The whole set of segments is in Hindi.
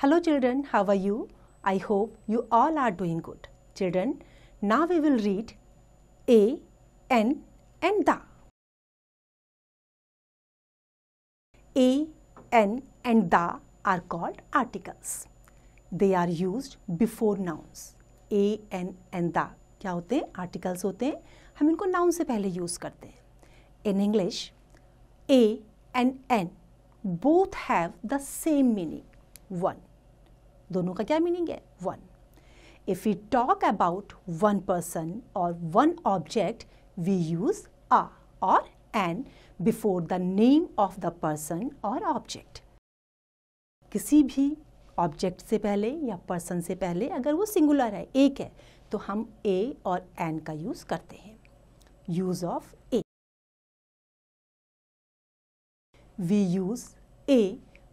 Hello children, how are you? I hope you all are doing good. Children, now we will read A, N and the. A, N and the are called articles. They are used before nouns. A, N and the क्या होते हैं आर्टिकल्स होते हैं हम इनको नाउन से पहले use करते हैं In English, a and n both have the same meaning. One. दोनों का क्या मीनिंग है one if you talk about one person or one object we use a or an before the name of the person or object किसी भी ऑब्जेक्ट से पहले या पर्सन से पहले अगर वो सिंगुलर है एक है तो हम ए और एन का यूज़ करते हैं use of a we use a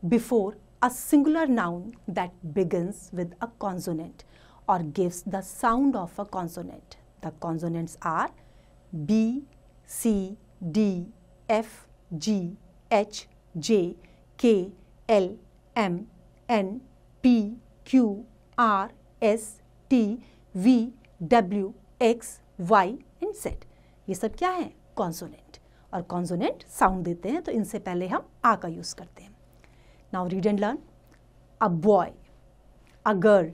before a singular noun that begins with a consonant or gives the sound of a consonant. The consonants are B, C, D, F, G, H, J, K, L, M, N, P, Q, R, S, T, V, W, X, Y and Z. ये सब क्या है कॉन्सोनेंट और कॉन्सोनेंट साउंड देते हैं तो इनसे पहले हम आ का यूज़ करते हैं Now read and learn. A boy, a girl,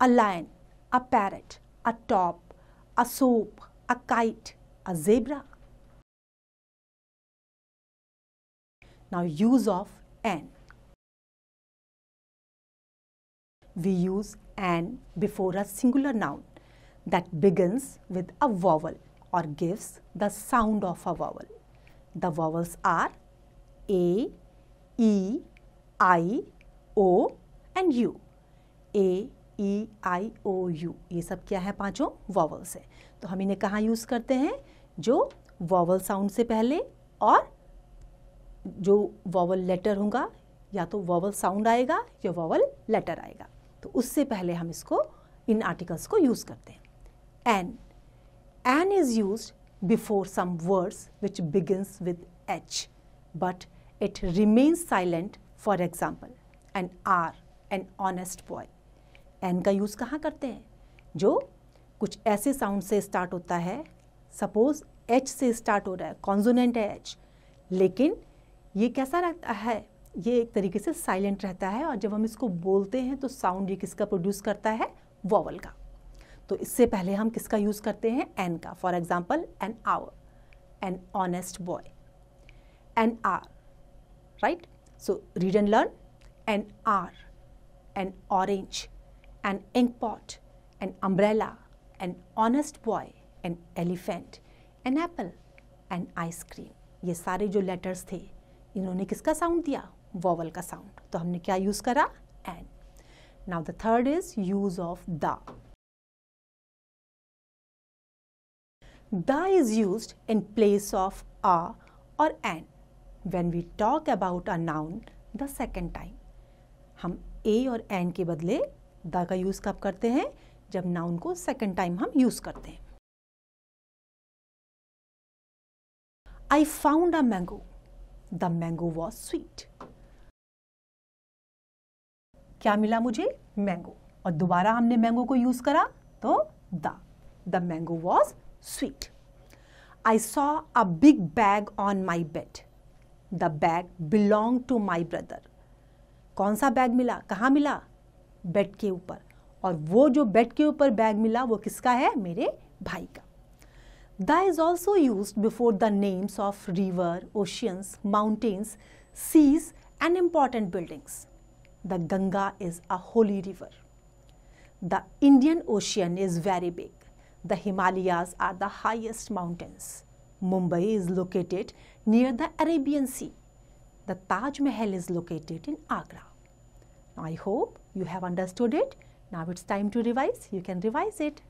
a lion, a parrot, a top, a soap, a kite, a zebra. Now use of an. We use an before a singular noun that begins with a vowel or gives the sound of a vowel. The vowels are A, E, I O and U A E I O U ये सब क्या है पांचों वॉवल्स है तो हम इन्हें कहाँ यूज़ करते हैं जो वॉवल साउंड से पहले और जो वॉवल लेटर होगा या तो वॉवल साउंड आएगा या वॉवल लेटर आएगा तो उससे पहले हम इसको इन आर्टिकल्स को यूज़ करते हैं an an is use before some words which begins with H but it remains silent for example an hour an honest boy an का यूज़ कहाँ करते हैं जो कुछ ऐसे साउंड से स्टार्ट होता है सपोज़ एच से स्टार्ट हो रहा है कॉन्जोनेंट है एच लेकिन ये कैसा रहता है ये एक तरीके से साइलेंट रहता है और जब हम इसको बोलते हैं तो साउंड ये किसका प्रोड्यूस करता है वॉवल का तो इससे पहले हम किसका यूज़ करते हैं एन का for example an hour an honest boy an R right So read and learn, an R, an orange, an inkpot, an umbrella, an honest boy, an elephant, an apple, an ice cream. ये सारे जो letters थे, इन्होंने किसका sound दिया? Vowel का sound. तो हमने क्या use करा? An. Now the third is use of the. The is used in place of a or an. When we talk about a noun the second time हम ए और एन के बदले द का यूज़ कब करते हैं जब नाउन को सेकेंड टाइम हम यूज़ करते हैं I found a mango the mango was sweet क्या मिला मुझे मैंगो और दोबारा हमने मैंगो को यूज करा तो the the mango was sweet I saw a big bag on my bed the bag belong to my brother कौन सा बैग मिला कहाँ मिला बेड के ऊपर और वो जो बेड के ऊपर बैग मिला वो किसका है मेरे भाई का the is also use before the names of river oceans mountains seas and important buildings the Ganga is a holy river the Indian ocean is very big the Himalayas are the highest mountains Mumbai is located near the Arabian Sea. The Taj Mahal is located in Agra. Now, I hope you have understood it. Now it's time to revise. You can revise it.